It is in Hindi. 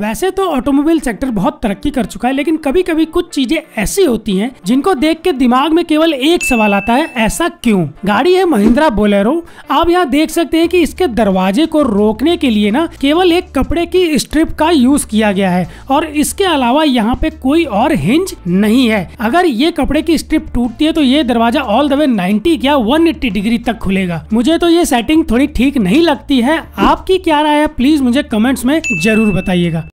वैसे तो ऑटोमोबाइल सेक्टर बहुत तरक्की कर चुका है लेकिन कभी कभी कुछ चीजें ऐसी होती हैं जिनको देख के दिमाग में केवल एक सवाल आता है ऐसा क्यों गाड़ी है महिंद्रा बोलेरो आप यहाँ देख सकते हैं कि इसके दरवाजे को रोकने के लिए ना केवल एक कपड़े की स्ट्रिप का यूज किया गया है और इसके अलावा यहाँ पे कोई और हिंज नहीं है अगर ये कपड़े की स्ट्रिप टूटती है तो ये दरवाजा ऑल द वे नाइन्टी या वन डिग्री तक खुलेगा मुझे तो ये सेटिंग थोड़ी ठीक नहीं लगती है आपकी क्या राय है प्लीज मुझे कमेंट्स में जरूर बताइएगा